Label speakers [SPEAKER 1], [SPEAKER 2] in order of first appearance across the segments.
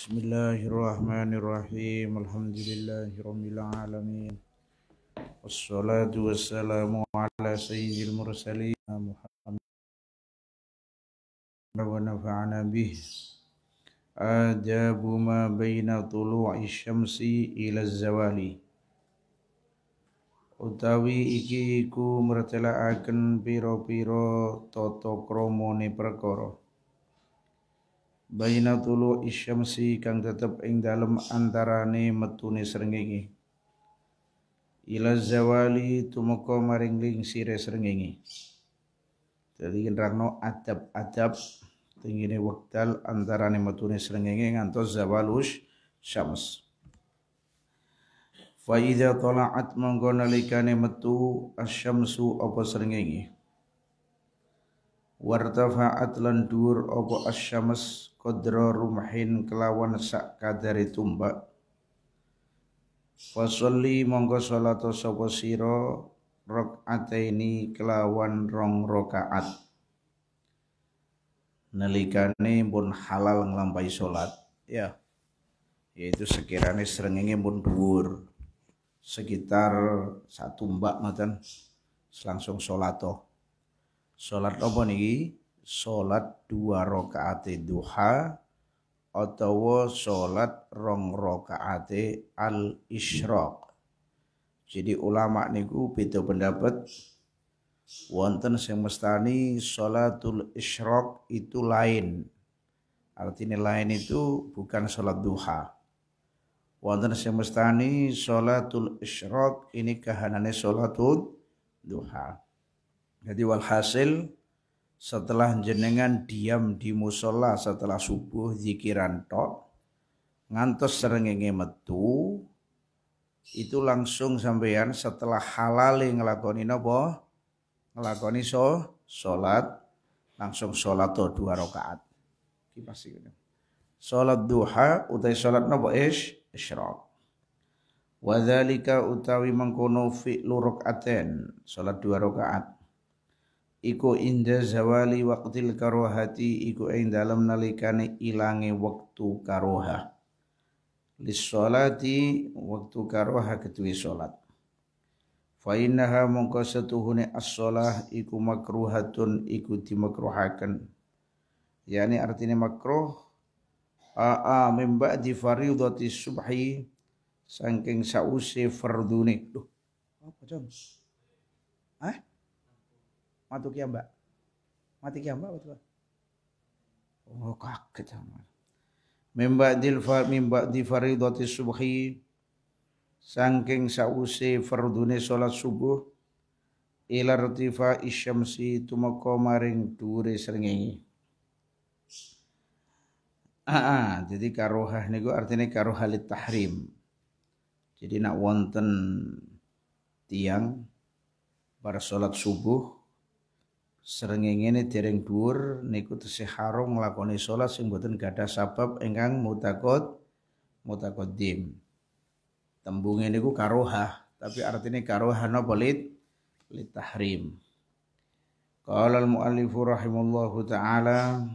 [SPEAKER 1] Bismillahirrahmanirrahim. Alhamdulillahirabbil alamin. Wassalatu wassalamu ala sayyidil mursalin Muhammad. Wa nafa'ana Utawi iki iku mertelakaken pira-pira tata kramane perkara baina tulu isyamsi kang tetep ing dalem antarane metune srengenge ila zawali tumeka maring ling sire srengenge dadi nerangno adab-adab tingine wektal antarane metune srengenge ngantos zawalus syams fa idza tala'at ne nalikane metu asyamsu apa srengenge wartafa'at lan dhuwur apa asyams Kodro rumahin kelawan sak kadari tumbak Fasalli monggo salat sapa sira rakaataini kelawan rong rakaat nalikane pun halal nglampahi salat ya yaitu sekiranya serengenge pun dhuwur sekitar satu mbak matan. langsung salato salat apa niki Sholat dua rakaat duha atau sholat rong rakaat al isyraq jadi ulama niku beda pendapat wonten sing mestani salatul isyraq itu lain artinya lain itu bukan sholat duha wonten sing mestani salatul isyraq ini kahanane sholatul duha jadi walhasil setelah jenengan diam di musola setelah subuh zikiran tok ngantos serengenge metu itu langsung sampeyan setelah halal ngelakoni nopo ngelakoni so salat langsung salat dua rakaat iki pasti ngene salat duha utai salat nopo ish isyraq wa utawi mengkono fi'lu rakaaten salat dua rakaat iku inda zawali waqtil karohati iku ing dalam nalikane ilange waktu karoha lis sholati waktu karoha ketui solat. fa innaha mongko setuhune as iku makruhatun iku dimakruhaken Yani artine makruh aa mim di fardhati subhi saking sause fardune Duh, apa jam? Eh? Matu Kiamba. Ya, Mati Kiamba ya, betul. Oh kaget sama. Mimba dilfa mimba di faridati subhi sangking sause fardune sholat subuh ilar tifa isyamsi tumeka maring dhuwure srengenge. Ah, jadi karohah niku artinya karohah lit tahrim. Jadi nak wonten tiang bar salat subuh srengenge dereng dhuwur niku tesih harum nglakoni salat sing boten gadah sabab ingkang mutakot mutakodim. Tembunge niku karohah, tapi artinya karohah napa lit lit tahrim. Qala al-muallifu rahimallahu ta'ala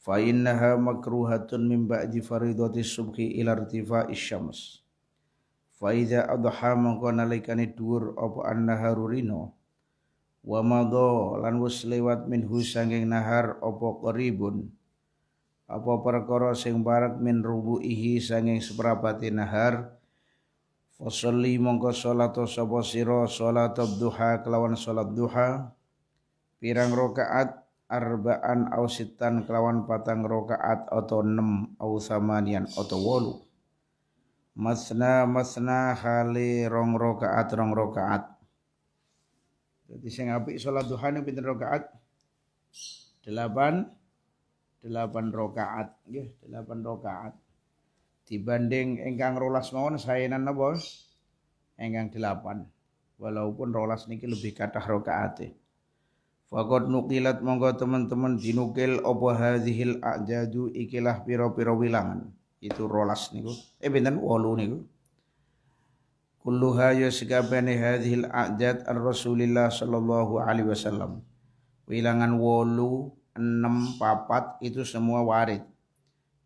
[SPEAKER 1] fa innaha makruhatun min ba'di faridati subhi ila irtifa'i syams. Fa idza adha mangko nalikane dhuwur apa an-naharurino wa madho lan wis min min husanging nahar apa qaribun apa perkara sing barak min rubuihi sanging seprapati nahar Fasalli mongko salat sapa sira salat duha kelawan salat duha pirang rokaat arbaan au sitan kelawan patang rokaat atau enam au samanian atau wolu masna masna hale rong rokaat rong rokaat jadi sing apik salat duhane pinten rakaat? 8 8 rakaat nggih, 8 rakaat. Dibanding engkang rolas mawon saenan napa? Engkang 8. Walaupun rolas niki lebih kathah rakaate. Fakot nukilat monggo teman-teman dinukil apa hadhil ajadu ikilah piro-piro wilangan. Itu rolas niku. Eh benten 8 niku kulluha ya sekabehane hadhil a'dad ar-Rasulillah sallallahu alaihi wasallam. Wilangan wolu, enam, papat itu semua warid.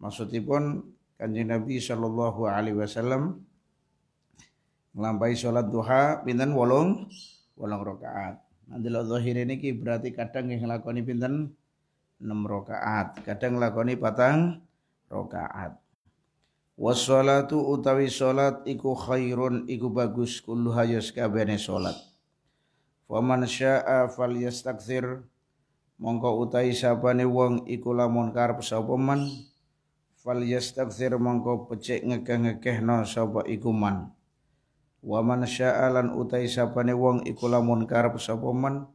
[SPEAKER 1] Maksudipun Kanjeng Nabi sallallahu alaihi wasallam nglampahi salat duha pinten wolong wolong rakaat. lo zahir ini ki berarti kadang yang lakoni pinten 6 rakaat, kadang lakoni patang rakaat wassalatu utawi salat iku khairun iku bagus kulluha yas kabehane salat faman syaa falyastakthir mongko utai sapane wong iku lamun karep sapa man falyastakthir mongko pecik ngekeh-ngekehna sapa iku man waman syaa lan utai sapane wong iku lamun karep sapa man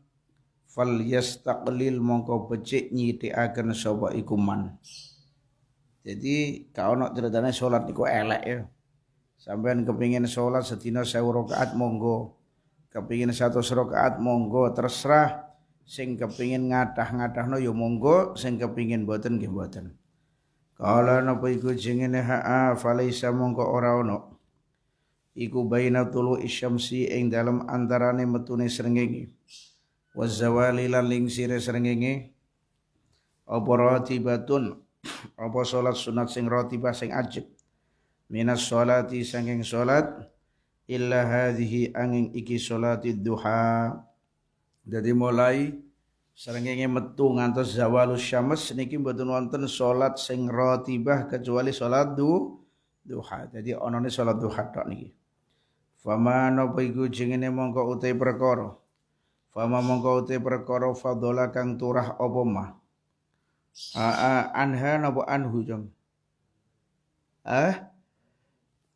[SPEAKER 1] falyastaqlil mongko pecik nyitikaken sapa iku man jadi kau nak ceritanya sholat niku elek ya. Sampai kepingin sholat setina sewa rakaat monggo. Kepingin satu rakaat monggo terserah sing kepingin ngadah-ngadah no ya monggo sing kepingin boten ke boten. Kala napa iku jengene ha'a falaisa monggo ora ono. iku baina tulu isyamsi ing dalam antarane metune serengengi. Wazawali zawali lan lingsire srengenge apa apa salat sunat sing bah sing ajib minas salati sanging salat illa hadhihi angin iki salati duha jadi mulai serengenge metu ngantos zawalus syams niki mboten wonten salat sing bah kecuali salat du duha jadi onone salat duha tok niki fama napa iku jengene mongko utai perkara fama mongko utai perkara fadola kang turah apa mah Ah, ah, anha napa anhu jong eh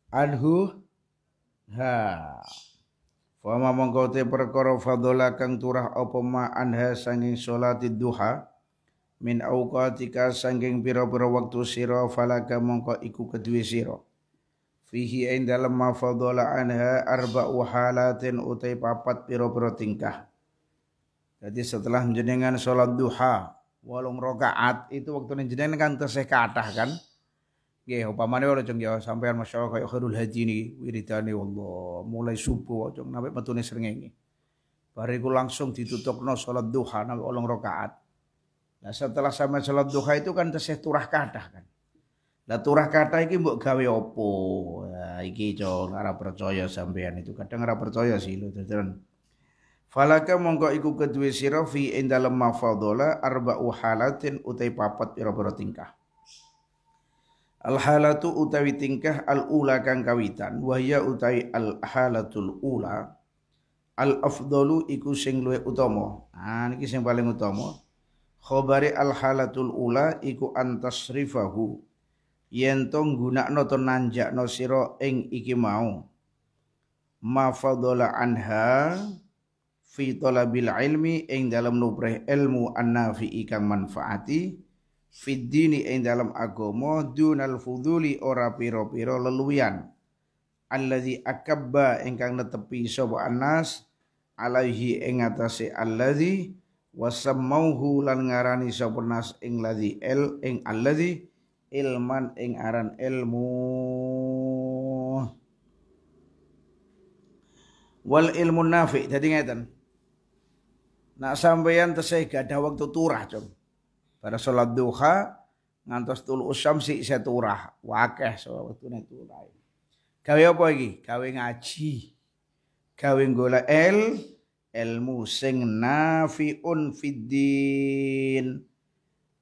[SPEAKER 1] anhu ha Fama mongko te perkara kang turah opo ma anha sanging salati duha min auqatika sanging pira-pira waktu sira falaka mongko iku kedue sira fihi ing dalem ma fadola anha arba halatin utai papat pira-pira tingkah jadi setelah jenengan solat duha walung rokaat itu waktu njenengan kan tersih kathah kan nggih upamane ora cung ya sampean masyaallah kaya khairul haji ini wiridane Allah mulai subuh cung sampai metune srengenge bariku langsung ditutup ditutupno salat duha nang olong rokaat nah setelah sama salat duha itu kan tersih turah kathah kan lah turah kata iki mbok gawe opo? Ya, iki cung ora percaya sampean itu. Kadang ora percaya sih lho, terus Falaka mongko iku kedua sira fi indalem mafadola arba uhalatin utai papat pira-pira tingkah. Al utawi tingkah al ula kang kawitan wahya utawi al halatul ula al afdolu iku sing luwe utomo. Ah niki sing paling utomo. Khobari al halatul ula iku antasrifahu yentong yentong nggunakno to no sira ing iki mau mafadhala anha fi talabil ilmi ing dalam nubreh ilmu annafi kang manfaati fi dini ing dalam agomo dunal fuduli ora piro-piro leluyan alladhi akabba ingkang netepi sapa anas alaihi ing atase allazi wasammauhu lan ngarani sapa nas ing ladhi el ing alladhi ilman ing aran ilmu wal ilmu nafi jadi ngaitan Nak sampeyan tesih gak ada waktu turah, Cung. Pada sholat duha ngantos tulu si saya turah. Wakeh salat wektune turah. Gawe apa lagi? Gawe ngaji. Gawe gula el ilmu sing nafiun fiddin.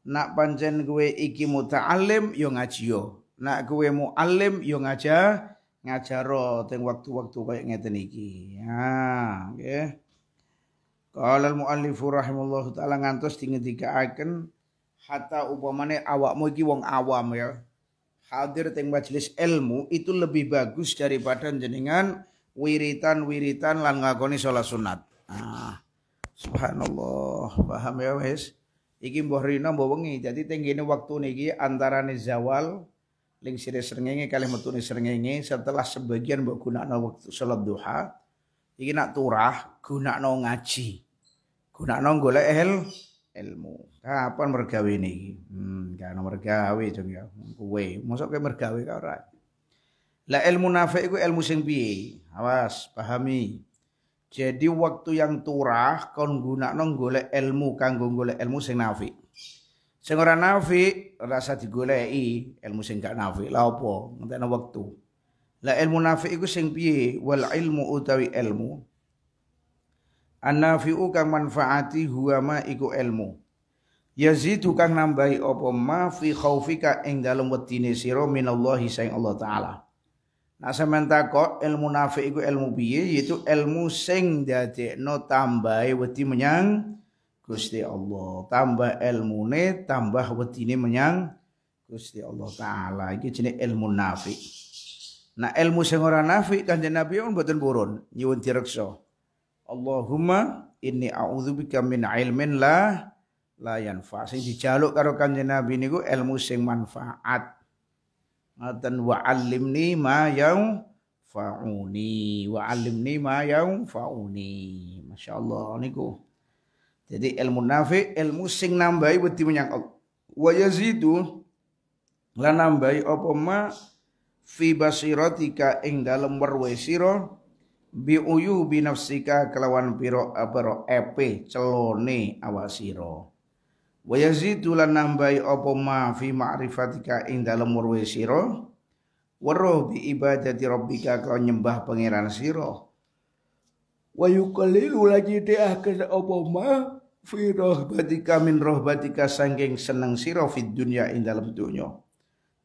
[SPEAKER 1] Nak panjen gue iki muta'alim yo ngaji yo. Nak mu mu'alim yo ngajar roh teng waktu-waktu kayak ngeten iki. Ha, ah, nggih. Okay. Kalau muallifu rahimallahu taala ngantos akan hatta upamane awakmu iki wong awam ya. Hadir teng majelis ilmu itu lebih bagus daripada jenengan wiritan-wiritan lan ngakoni sholat sunat. Ah, subhanallah, paham ya wes Iki mbah rina mbah wengi. jadi teng kene niki antarane zawal ling sire srengenge kali metune srengenge setelah sebagian mbah gunakno waktu salat duha. Iki nak turah no ngaji guna golek il ilmu. Kapan mergawe niki? Hmm, gak ono mergawe jeng ya. Kowe mosok ke mergawe ka ora. La ilmu nafi' iku ilmu sing piye? Awas, pahami. Jadi waktu yang turah kon gunakno golek ilmu kanggo golek ilmu sing nafi'. Sing ora nafi rasa digoleki ilmu sing gak nafi la opo? ngentekno waktu La ilmu nafi iku sing piye? Wal ilmu utawi ilmu Anafi'u kang manfaati huwa ma iku ilmu. Yazidu kang nambahi apa ma fi khaufika ing dalem wedine sira minallahi saing Allah taala. Nah sampean takok ilmu nafi iku ilmu piye yaitu ilmu sing dadekno tambahi wedi menyang Gusti Allah. Tambah ilmune tambah wedine menyang Gusti Allah taala. Iki jenenge ilmu nafi. Nah ilmu sing ora nafi Kanjeng Nabi pun mboten purun nyuwun direksa. Allahumma inni a'udzubika min ilmin la la yanfa. Sing dijaluk karo Kanjeng Nabi niku ilmu sing manfaat. Ngaten wa 'allimni ma yang fauni wa 'allimni ma yang fauni. Masya niku. Jadi ilmu nafi, ilmu sing nambahi wedi menyang Allah. Wa yazidu lan nambahi apa ma fi basiratika ing dalem werwe sira biuyu binafsika kelawan piro apero eh, epe celone awasiro wayazidu lan nambahi apa ma fi ma'rifatika ing dalem urwe sira weruh bi ibadati rabbika kau nyembah pangeran sira wa yuqallilu lajidiaken apa ma fi rahbatika min rahbatika sangking seneng sira fid dunya ing dalem dunya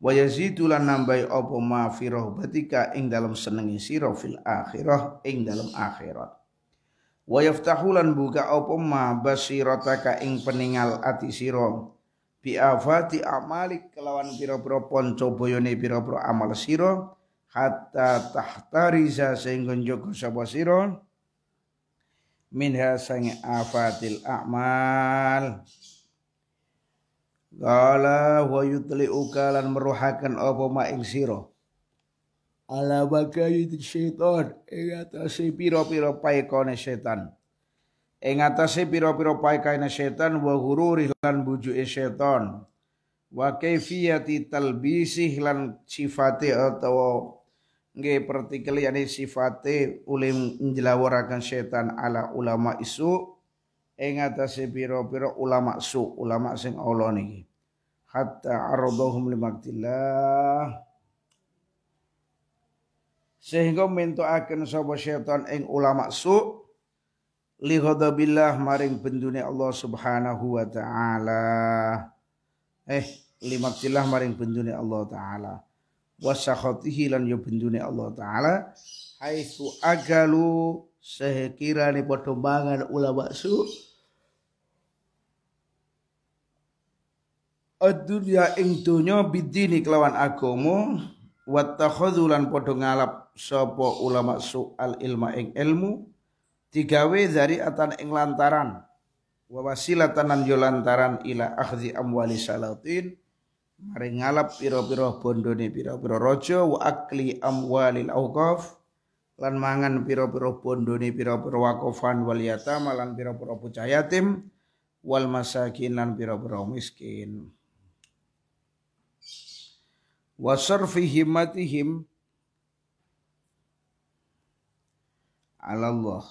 [SPEAKER 1] wa yazidu lan nambahi apa ma fi rahbatika ing dalam senengi sira fil akhirah ing dalam akhirat wa yaftahu buka apa ma basirataka ing peningal ati sira bi afati amalik kelawan pira-pira panca boyone pira-pira amal sira hatta tahtariza sehingga njogo sapa sira minha sang afatil a'mal Qala wa yutli'uka ukalan meruhakan apa ma ing sira. Ala bakai setan ing atase pira-pira paekane setan. Ing piro pira-pira paekane setan wa hururi lan bujuke setan. Wa kaifiyati talbisih lan sifate atau nggih partikel yani sifate ulim njlawaraken syaitan ala ulama isu ing atase pira-pira ulama su, ulama sing Allah niki. Hatta aradahum limaktillah. Sehingga akan sapa setan ing ulama su li ghadabillah maring bendune Allah Subhanahu wa taala. Eh, limaktillah maring bendune Allah taala. Wasakhatihi lan yo ya bendune Allah taala haitsu agalu sehekirane padha mangan ulama su' adunya ing dunya bidini kelawan agomo wa podong ngalap sopo ulama soal ilma ing ilmu digawe dari atan ing lantaran wawasila tanan yo lantaran ila akhzi amwali salatin mari ngalap piro-piro bondone piro piro rojo wa akli amwali auqaf lan mangan piro-piro piro bondone piro-piro wakofan wal yatama lan piro-piro pucah yatim wal masakin lan piro piro miskin wasarfi himmatihim ala Allah.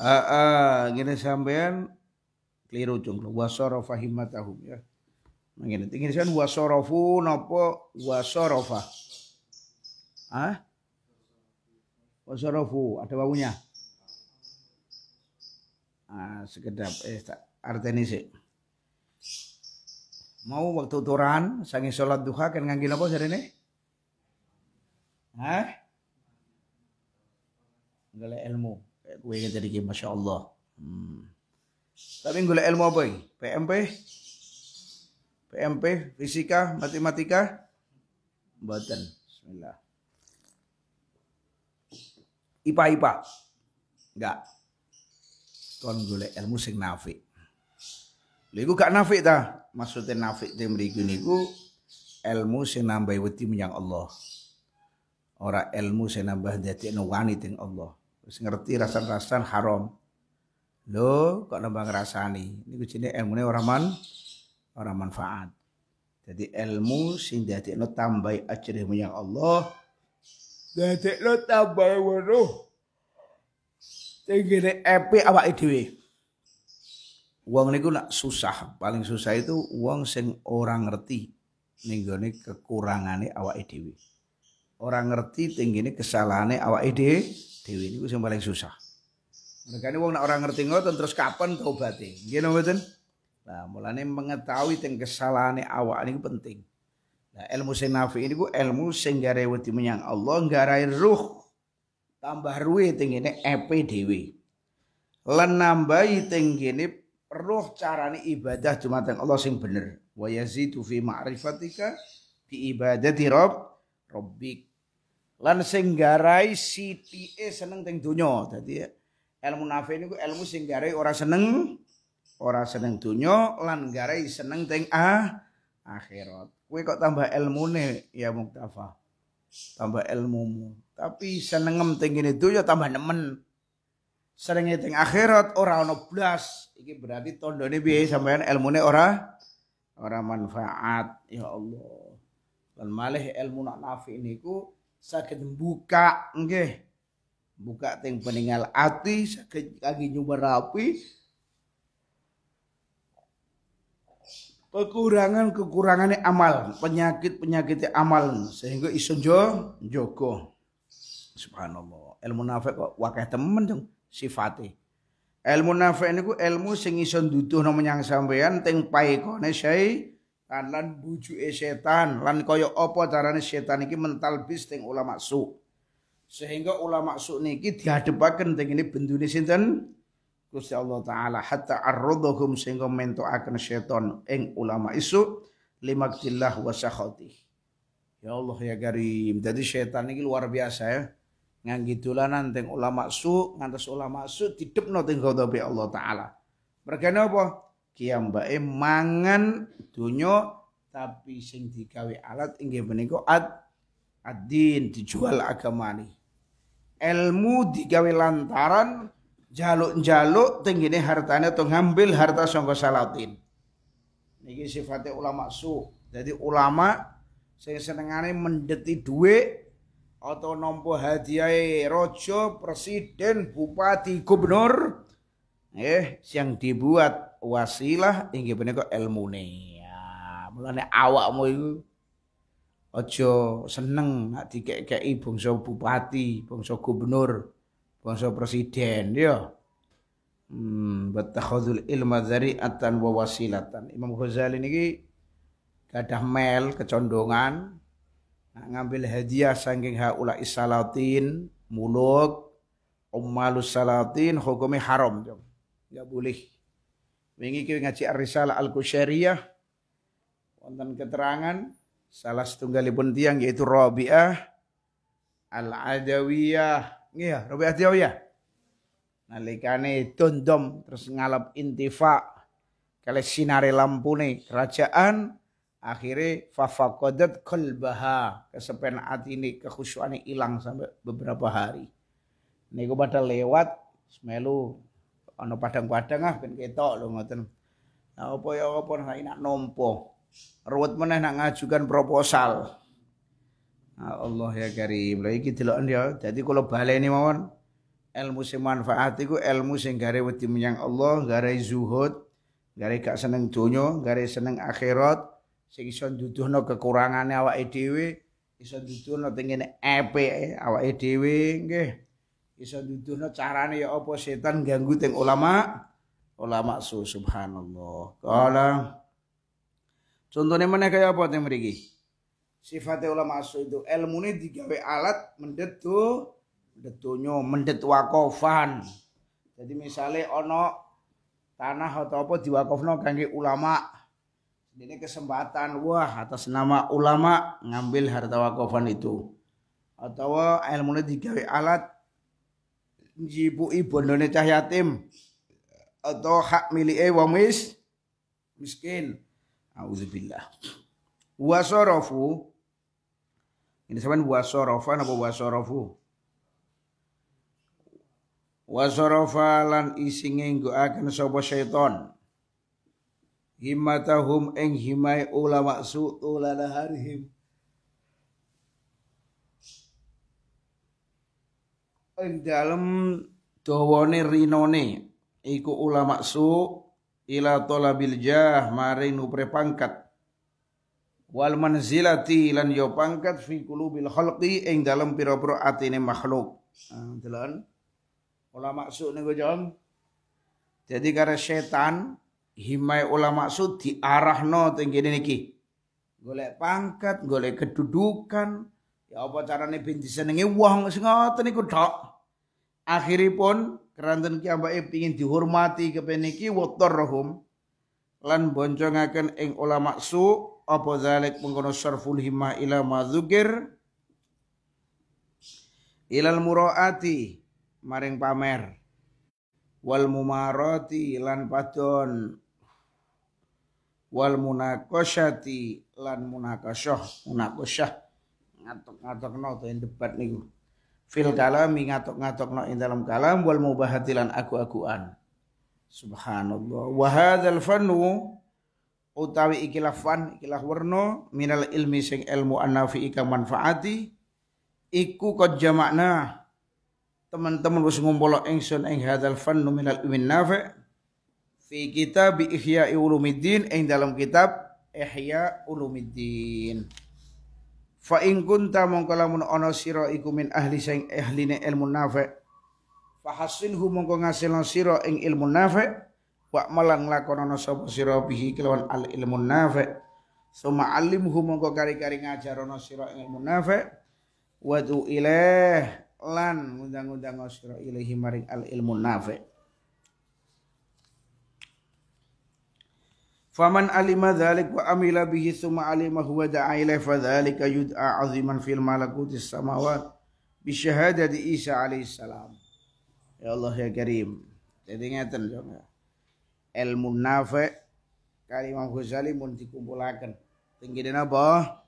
[SPEAKER 1] Aa, ngene sampean keliru jung wa himmatahum ya. Ngene ngene sampean wa nopo, napa wa sarafa. Hah? Wa ada wawunya. Ah, sekedap eh artinya sih. Mau waktu turan sangi sholat duha kan apa hari ini. Hah? Gula ilmu. gue yang jadi masya masya Hmm. Tapi gula ilmu apa ini PMP? PMP fisika, matematika? button Bismillah. IPA IPA. Enggak. Kon gula ilmu sing nafik. Lha gak nafik ta? Maksudnya nafik te mriku niku ilmu sing nambah wedi menyang Allah. Ora ilmu sing nambah dadekno wani teng Allah. Wis ngerti rasa-rasan haram. Lho, kok nambah ngrasani? Niku jenenge ilmune ora man ora manfaat. Jadi ilmu sing no tambah ajre menyang Allah. lo tambah weruh. Tenggene epi awake dhewe. Uang niku nak susah, paling susah itu uang sing orang ngerti nenggone kekurangane awak dhewe. orang ngerti tinggi ini kesalahane awak dhewe, dewi ini sing paling susah. Mereka ini uang nak orang ngerti ngotot terus kapan tobaté? Nggih mboten? Nah, mulane mengetahui teng kesalane awak ini penting. Nah, ilmu sing nafi ini gue ilmu sing garai menyang Allah, garai ruh. Tambah ruwe tinggi ini EP dhewe. Lan nambahi teng Roh carane ibadah cuma teng Allah sing bener. Wa yazidu fi ma'rifatika bi ibadati rob rabbik. Lan sing garai sitike seneng teng donya. Dadi ya. ilmu nafi niku ilmu sing garai ora seneng ora seneng dunya lan garai seneng teng ah, akhirat. Kowe kok tambah ilmune ya Muktafa. Tambah ilmumu. Tapi senengem teng itu ya tambah nemen sering teng akhirat ora ono blas. Iki berarti ini piye sampean ini ora orang manfaat. Ya Allah. Lan malih ilmu nak nafi niku sakit buka nggih. Buka teng peninggal ati lagi kangge rapi kekurangan kekurangannya amal penyakit penyakitnya amal sehingga iso joko subhanallah ilmu nafik kok wakai temen dong sifati Ilmu nafi' niku ilmu sing iso nduduhno menyang sampean teng paekone syaitan lan bujuke setan lan kaya apa carane setan mental mentalbis teng ulama su. Sehingga ulama su niki dihadepaken teng ini bendune sinten? Gusti Allah taala hatta arradhahum sehingga mentokaken setan eng ulama isu lima wa sakhati. Ya Allah ya Karim. Jadi setan ini luar biasa ya nganggi dolanan teng ulama su ngantos ulama su didepno teng tapi Allah taala mergane apa kiyambake mangan dunyo tapi sing digawe alat inggih menika ad adin dijual agamani ilmu digawe lantaran jaluk-jaluk tenggine hartane atau ngambil harta sangka salatin niki sifatnya ulama su jadi ulama sing senengane mendeti duit atau nompo hadiah rojo presiden bupati gubernur eh yang dibuat wasilah inggih ilmu ilmune ya mulane awakmu iku aja seneng nek dikek-keki bangsa bupati bangsa gubernur bangsa presiden ya hmm batakhadul ilma dari wa wasilatan Imam Ghazali niki gadah mel kecondongan ngambil hadiah saking haula isalatin muluk ummalus salatin hukumnya haram enggak boleh wingi ki ngaji arisalah risalah al-kusyariyah wonten keterangan salah setunggalipun tiang yaitu Rabi'ah al-Adawiyah iya Rabi'ah Adawiyah nalikane dondom terus ngalap intifa kali sinare lampune kerajaan akhirnya fafakodat kolbaha kesepen hati ini kekhusyuan hilang sampai beberapa hari gue pada lewat semelu ono padang-padang ah ben ketok lho ngoten nah apa ya apa nah nak nompo ruwet meneh nak ngajukan proposal nah, Allah ya karim lha iki delokan ya dadi kula baleni mawon ilmu sing manfaat iku ilmu sing gare wedi menyang Allah gare zuhud gare gak seneng donya gare seneng akhirat sing iso nduduhno kekurangane awake dhewe iso nduduhno tengene Epe, awake dhewe nggih iso nduduhno carane ya apa setan ganggu teng ulama ulama su subhanallah kala contohnya mana kaya apa teng mriki sifatnya ulama su itu ilmune digawe alat mendetu detunyo mendet wakofan jadi misalnya ono tanah atau apa diwakofno kangge ulama ini kesempatan wah atas nama ulama ngambil harta wakofan itu atau ilmu digawe alat jibui bondone cah yatim atau hak milik wong mis miskin auzubillah wasorofu ini sampean wasorofan apa wasorofu wasorofa lan isinge nggo akan sapa syaiton himatahum ing himai ulama su'u ladaharihim ing dalem dawane rinone iku ulama su ila talabil jah maring nupre pangkat wal manzilati lan yo pangkat fi qulubil khalqi ing dalem pira-pira atine makhluk ah, delan ulama su nego jom jadi karena setan himai ulama su diarahno tinggi ini niki. Golek pangkat, golek kedudukan, ya apa carane ben disenengi wong sing ini kudok Akhiripun keranten ki ambake ingin dihormati kepeniki watarhum lan akan ing ulama su apa zalik mengkono sarful hima ila madzukir ilal muraati maring pamer wal mumarati lan padon wal munakosyati lan munakosyah munakosyah ngatok-ngatokno yang debat nih fil kalam ngatok no yang dalam kalam wal mubahatilan aku-akuan subhanallah wa hadzal utawi ikilah fan ikilah warno minal ilmi sing ilmu annafi ika manfaati iku kot jamakna teman-teman wis ngumpul ingsun ing hadzal fan minal ilmin nafi fi kitab Ihya Ulumiddin ing dalam kitab Ihya Ulumiddin. Fa ing kunta mongko lamun ana sira iku min ahli sing ahline ilmu nafi. Fa hasilhu mongko ngasilna sira ing ilmu nafi wa malang lakonana sapa sira bihi kelawan al ilmu nafi. Suma alimhu mongko kari-kari ngajarana sira ing ilmu nafi wa tu ilah lan ngundang-undang sira ilahi maring al ilmu nafi. Faman alima dzalik wa amila bihi tsumma alima huwa da'a fa dzalika yud'a 'aziman fil malakutis samawat bi syahadati Isa alaihi salam. Ya Allah ya Karim. Jadi ngeten yo. Ya. Ilmu nafi kali Imam Ghazali mun dikumpulaken. Tinggi dina apa?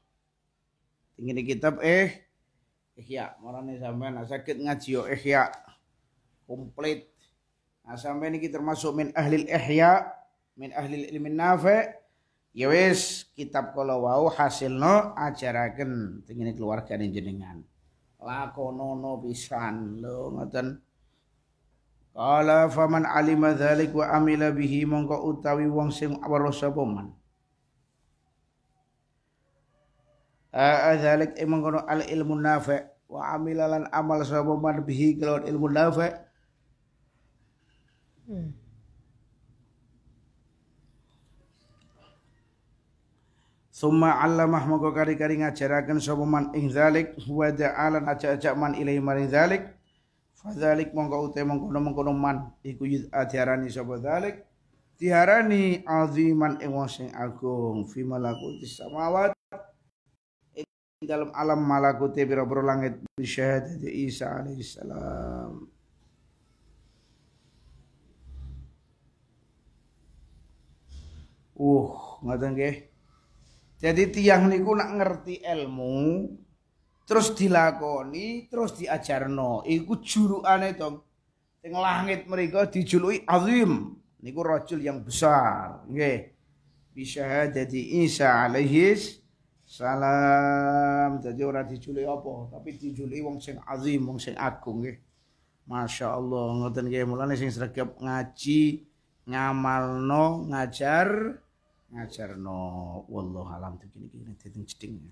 [SPEAKER 1] Tinggi di kitab eh Ihya. Marane sampean sakit ngaji yo ya, Ihya. Komplit. Nah sampean iki termasuk min ahlil Ihya min ahli ilmu nafi ya wis kitab kala wau hasilno ajaraken tengene keluarga jenengan lakonono pisan lho ngoten Kala faman alima dzalik wa amila bihi mongko utawi wong sing weruh sapa man Adzalik emang kono al ilmu nafi wa amila lan amal sapa man bihi kelawan ilmu nafi hmm. Summa allamah moko kari-kari ngajaraken sapa man ing zalik wa ja'alan ajak-ajak man ilai maring zalik fadzalik mongko ute mengkono-mengkono man iku diarani sapa zalik diarani aziman ing wong sing agung fi malakuti samawat ing dalam alam malakuti biro-biro langit bi Isa alaihi salam Uh, ngoten nggih. Jadi tiang niku nak ngerti ilmu, terus dilakoni, terus diajarno. Iku jurukane to. Sing langit mereka dijuluki azim. Niku rajul yang besar, nggih. bisa jadi Isa alaihi salam. Jadi ora dijuluki apa, tapi dijuluki wong sing azim, wong sing agung nggih. Masya Allah, ngoten nggih mulanya sing sregep ngaji, ngamalno, ngajar, சரணோ ஒல்லோ அலாம் தூக்கி இன்னைக்கு எனக்கு தெரிஞ்சிட்டிங்க